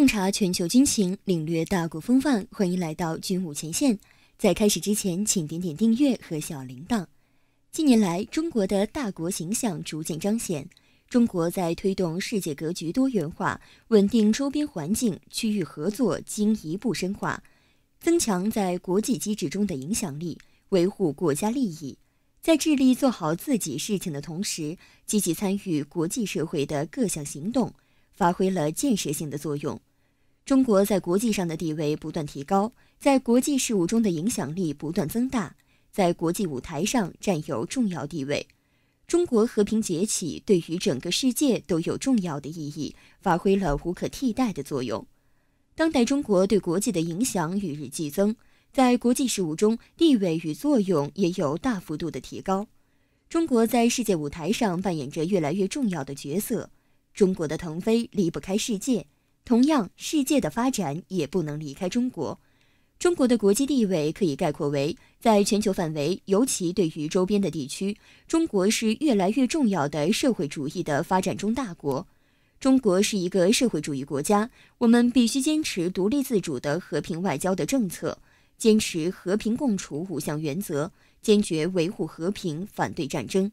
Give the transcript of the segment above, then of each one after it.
洞察全球军情，领略大国风范。欢迎来到军武前线。在开始之前，请点点订阅和小铃铛。近年来，中国的大国形象逐渐彰显。中国在推动世界格局多元化、稳定周边环境、区域合作进一步深化、增强在国际机制中的影响力、维护国家利益，在致力做好自己事情的同时，积极参与国际社会的各项行动，发挥了建设性的作用。中国在国际上的地位不断提高，在国际事务中的影响力不断增大，在国际舞台上占有重要地位。中国和平崛起对于整个世界都有重要的意义，发挥了无可替代的作用。当代中国对国际的影响与日俱增，在国际事务中地位与作用也有大幅度的提高。中国在世界舞台上扮演着越来越重要的角色。中国的腾飞离不开世界。同样，世界的发展也不能离开中国。中国的国际地位可以概括为，在全球范围，尤其对于周边的地区，中国是越来越重要的社会主义的发展中大国。中国是一个社会主义国家，我们必须坚持独立自主的和平外交的政策，坚持和平共处五项原则，坚决维护和平，反对战争。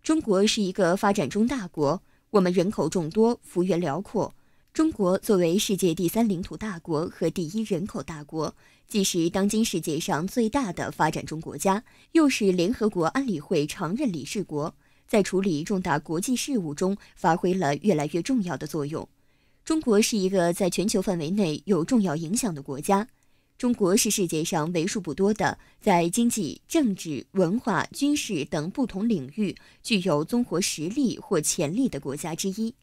中国是一个发展中大国，我们人口众多，幅员辽阔。中国作为世界第三领土大国和第一人口大国，既是当今世界上最大的发展中国家，又是联合国安理会常任理事国，在处理重大国际事务中发挥了越来越重要的作用。中国是一个在全球范围内有重要影响的国家。中国是世界上为数不多的在经济、政治、文化、军事等不同领域具有综合实力或潜力的国家之一。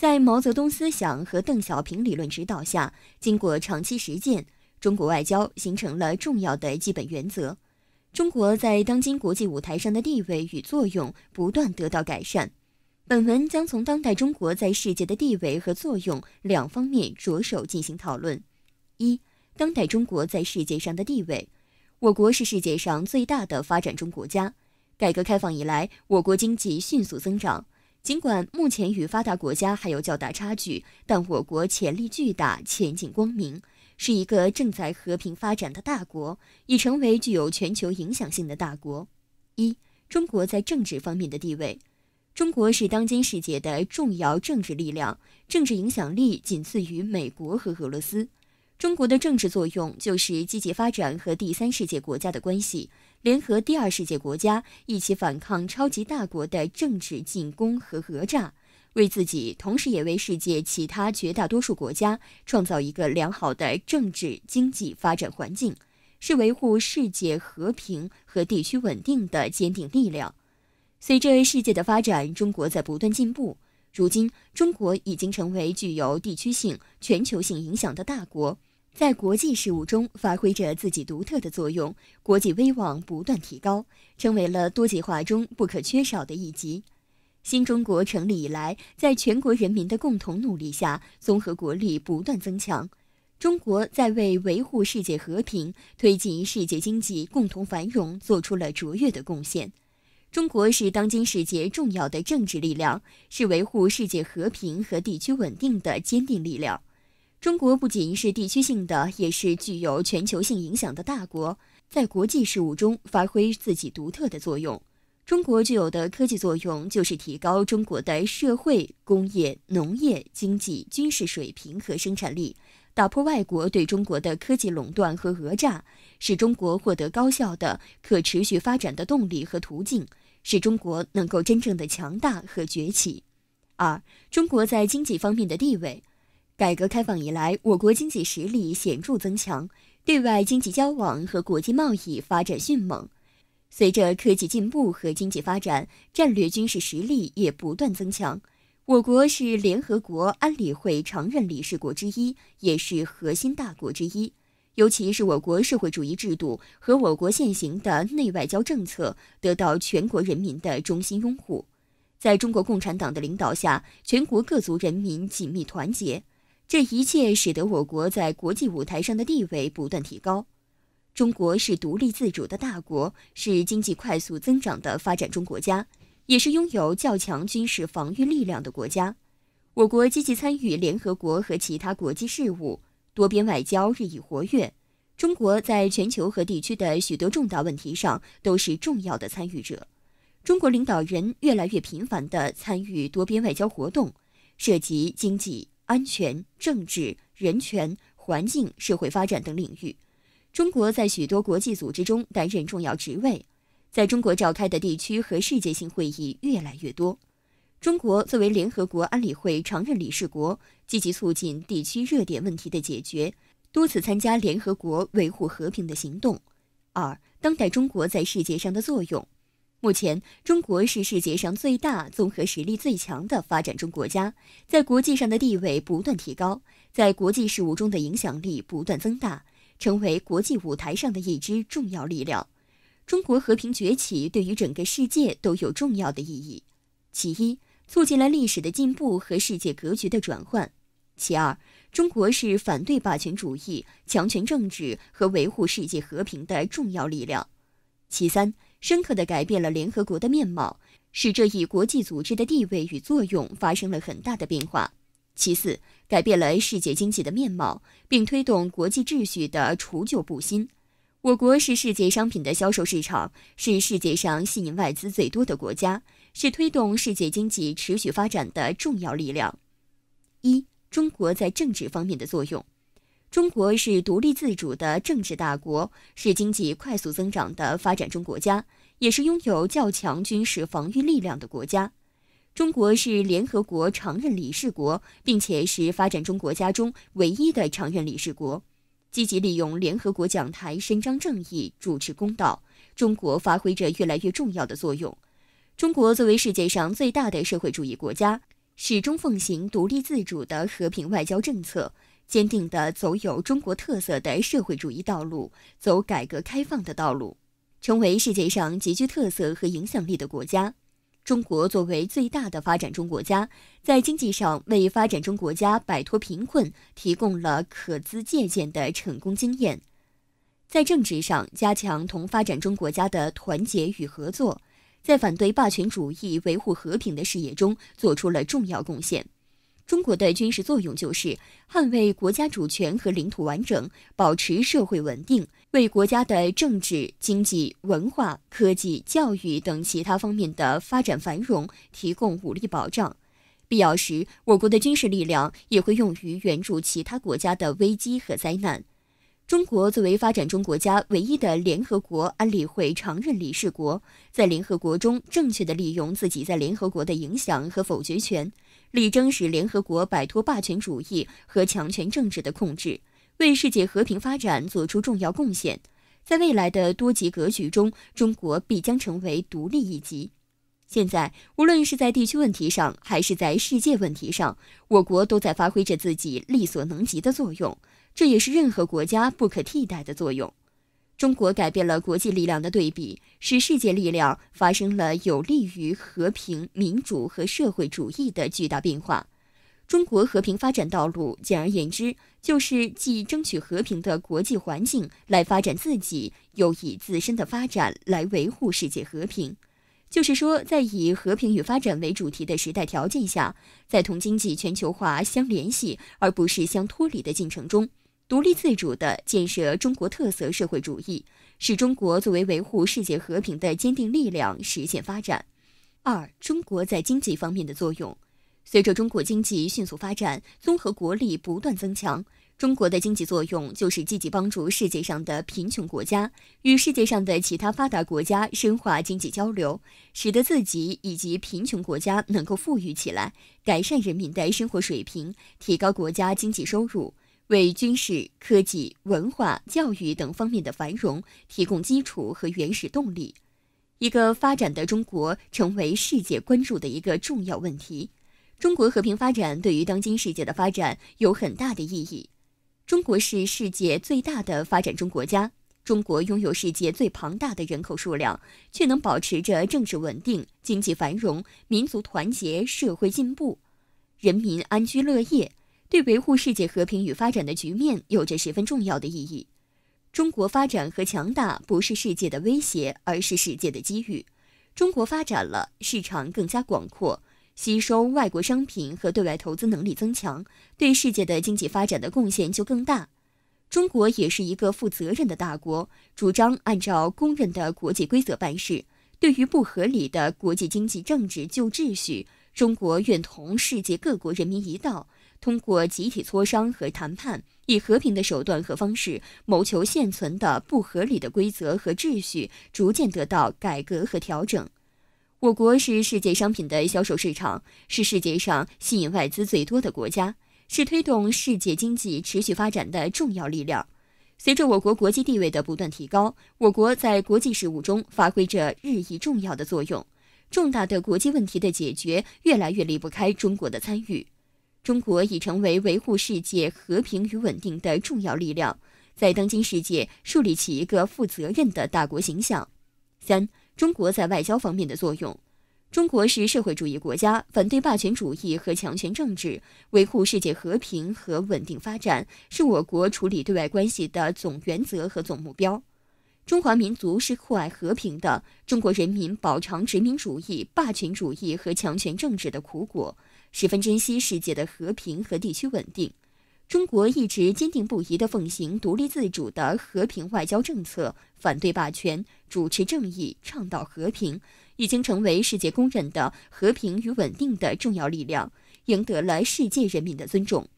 在毛泽东思想和邓小平理论指导下，经过长期实践，中国外交形成了重要的基本原则。中国在当今国际舞台上的地位与作用不断得到改善。本文将从当代中国在世界的地位和作用两方面着手进行讨论。一、当代中国在世界上的地位，我国是世界上最大的发展中国家。改革开放以来，我国经济迅速增长。尽管目前与发达国家还有较大差距，但我国潜力巨大，前景光明，是一个正在和平发展的大国，已成为具有全球影响性的大国。一、中国在政治方面的地位，中国是当今世界的重要政治力量，政治影响力仅次于美国和俄罗斯。中国的政治作用就是积极发展和第三世界国家的关系。联合第二世界国家一起反抗超级大国的政治进攻和讹诈，为自己，同时也为世界其他绝大多数国家创造一个良好的政治经济发展环境，是维护世界和平和地区稳定的坚定力量。随着世界的发展，中国在不断进步。如今，中国已经成为具有地区性、全球性影响的大国。在国际事务中发挥着自己独特的作用，国际威望不断提高，成为了多极化中不可缺少的一极。新中国成立以来，在全国人民的共同努力下，综合国力不断增强。中国在为维护世界和平、推进世界经济共同繁荣做出了卓越的贡献。中国是当今世界重要的政治力量，是维护世界和平和地区稳定的坚定力量。中国不仅是地区性的，也是具有全球性影响的大国，在国际事务中发挥自己独特的作用。中国具有的科技作用，就是提高中国的社会、工业、农业、经济、军事水平和生产力，打破外国对中国的科技垄断和讹诈，使中国获得高效的、可持续发展的动力和途径，使中国能够真正的强大和崛起。二、中国在经济方面的地位。改革开放以来，我国经济实力显著增强，对外经济交往和国际贸易发展迅猛。随着科技进步和经济发展，战略军事实力也不断增强。我国是联合国安理会常任理事国之一，也是核心大国之一。尤其是我国社会主义制度和我国现行的内外交政策得到全国人民的衷心拥护。在中国共产党的领导下，全国各族人民紧密团结。这一切使得我国在国际舞台上的地位不断提高。中国是独立自主的大国，是经济快速增长的发展中国家，也是拥有较强军事防御力量的国家。我国积极参与联合国和其他国际事务，多边外交日益活跃。中国在全球和地区的许多重大问题上都是重要的参与者。中国领导人越来越频繁地参与多边外交活动，涉及经济。安全、政治、人权、环境、社会发展等领域，中国在许多国际组织中担任重要职位。在中国召开的地区和世界性会议越来越多。中国作为联合国安理会常任理事国，积极促进地区热点问题的解决，多次参加联合国维护和平的行动。二、当代中国在世界上的作用。目前，中国是世界上最大、综合实力最强的发展中国家，在国际上的地位不断提高，在国际事务中的影响力不断增大，成为国际舞台上的一支重要力量。中国和平崛起对于整个世界都有重要的意义。其一，促进了历史的进步和世界格局的转换；其二，中国是反对霸权主义、强权政治和维护世界和平的重要力量；其三。深刻地改变了联合国的面貌，使这一国际组织的地位与作用发生了很大的变化。其次，改变了世界经济的面貌，并推动国际秩序的除旧布新。我国是世界商品的销售市场，是世界上吸引外资最多的国家，是推动世界经济持续发展的重要力量。一、中国在政治方面的作用。中国是独立自主的政治大国，是经济快速增长的发展中国家，也是拥有较强军事防御力量的国家。中国是联合国常任理事国，并且是发展中国家中唯一的常任理事国。积极利用联合国讲台，伸张正义，主持公道。中国发挥着越来越重要的作用。中国作为世界上最大的社会主义国家，始终奉行独立自主的和平外交政策。坚定地走有中国特色的社会主义道路，走改革开放的道路，成为世界上极具特色和影响力的国家。中国作为最大的发展中国家，在经济上为发展中国家摆脱贫困提供了可资借鉴的成功经验；在政治上加强同发展中国家的团结与合作，在反对霸权主义、维护和平的事业中做出了重要贡献。中国的军事作用就是捍卫国家主权和领土完整，保持社会稳定，为国家的政治、经济、文化、科技、教育等其他方面的发展繁荣提供武力保障。必要时，我国的军事力量也会用于援助其他国家的危机和灾难。中国作为发展中国家唯一的联合国安理会常任理事国，在联合国中正确的利用自己在联合国的影响和否决权。力争使联合国摆脱霸权主义和强权政治的控制，为世界和平发展作出重要贡献。在未来的多极格局中，中国必将成为独立一极。现在，无论是在地区问题上，还是在世界问题上，我国都在发挥着自己力所能及的作用，这也是任何国家不可替代的作用。中国改变了国际力量的对比，使世界力量发生了有利于和平、民主和社会主义的巨大变化。中国和平发展道路，简而言之，就是既争取和平的国际环境来发展自己，又以自身的发展来维护世界和平。就是说，在以和平与发展为主题的时代条件下，在同经济全球化相联系而不是相脱离的进程中。独立自主地建设中国特色社会主义，使中国作为维护世界和平的坚定力量实现发展。二、中国在经济方面的作用，随着中国经济迅速发展，综合国力不断增强，中国的经济作用就是积极帮助世界上的贫穷国家与世界上的其他发达国家深化经济交流，使得自己以及贫穷国家能够富裕起来，改善人民的生活水平，提高国家经济收入。为军事、科技、文化、教育等方面的繁荣提供基础和原始动力。一个发展的中国成为世界关注的一个重要问题。中国和平发展对于当今世界的发展有很大的意义。中国是世界最大的发展中国家，中国拥有世界最庞大的人口数量，却能保持着政治稳定、经济繁荣、民族团结、社会进步、人民安居乐业。对维护世界和平与发展的局面有着十分重要的意义。中国发展和强大不是世界的威胁，而是世界的机遇。中国发展了，市场更加广阔，吸收外国商品和对外投资能力增强，对世界的经济发展的贡献就更大。中国也是一个负责任的大国，主张按照公认的国际规则办事。对于不合理的国际经济政治旧秩序，中国愿同世界各国人民一道。通过集体磋商和谈判，以和平的手段和方式，谋求现存的不合理的规则和秩序逐渐得到改革和调整。我国是世界商品的销售市场，是世界上吸引外资最多的国家，是推动世界经济持续发展的重要力量。随着我国国际地位的不断提高，我国在国际事务中发挥着日益重要的作用。重大的国际问题的解决，越来越离不开中国的参与。中国已成为维护世界和平与稳定的重要力量，在当今世界树立起一个负责任的大国形象。三、中国在外交方面的作用。中国是社会主义国家，反对霸权主义和强权政治，维护世界和平和稳定发展，是我国处理对外关系的总原则和总目标。中华民族是酷爱和平的，中国人民饱尝殖民主义、霸权主义和强权政治的苦果。十分珍惜世界的和平和地区稳定。中国一直坚定不移地奉行独立自主的和平外交政策，反对霸权，主持正义，倡导和平，已经成为世界公认的和平与稳定的重要力量，赢得了世界人民的尊重。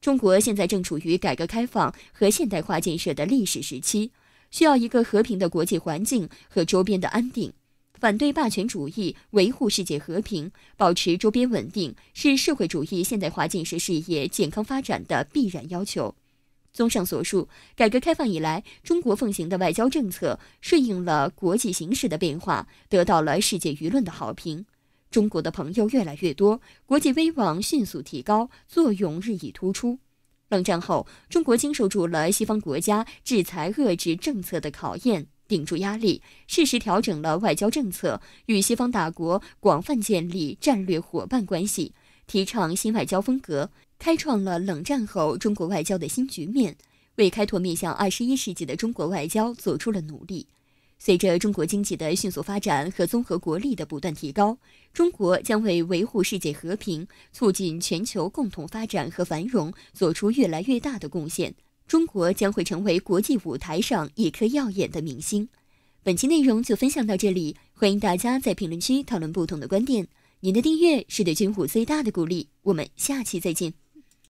中国现在正处于改革开放和现代化建设的历史时期，需要一个和平的国际环境和周边的安定。反对霸权主义，维护世界和平，保持周边稳定，是社会主义现代化建设事业健康发展的必然要求。综上所述，改革开放以来，中国奉行的外交政策顺应了国际形势的变化，得到了世界舆论的好评。中国的朋友越来越多，国际威望迅速提高，作用日益突出。冷战后，中国经受住了西方国家制裁遏制政策的考验。顶住压力，适时调整了外交政策，与西方大国广泛建立战略伙伴关系，提倡新外交风格，开创了冷战后中国外交的新局面，为开拓面向21世纪的中国外交做出了努力。随着中国经济的迅速发展和综合国力的不断提高，中国将为维护世界和平、促进全球共同发展和繁荣做出越来越大的贡献。中国将会成为国际舞台上一颗耀眼的明星。本期内容就分享到这里，欢迎大家在评论区讨论不同的观点。您的订阅是对军武最大的鼓励。我们下期再见。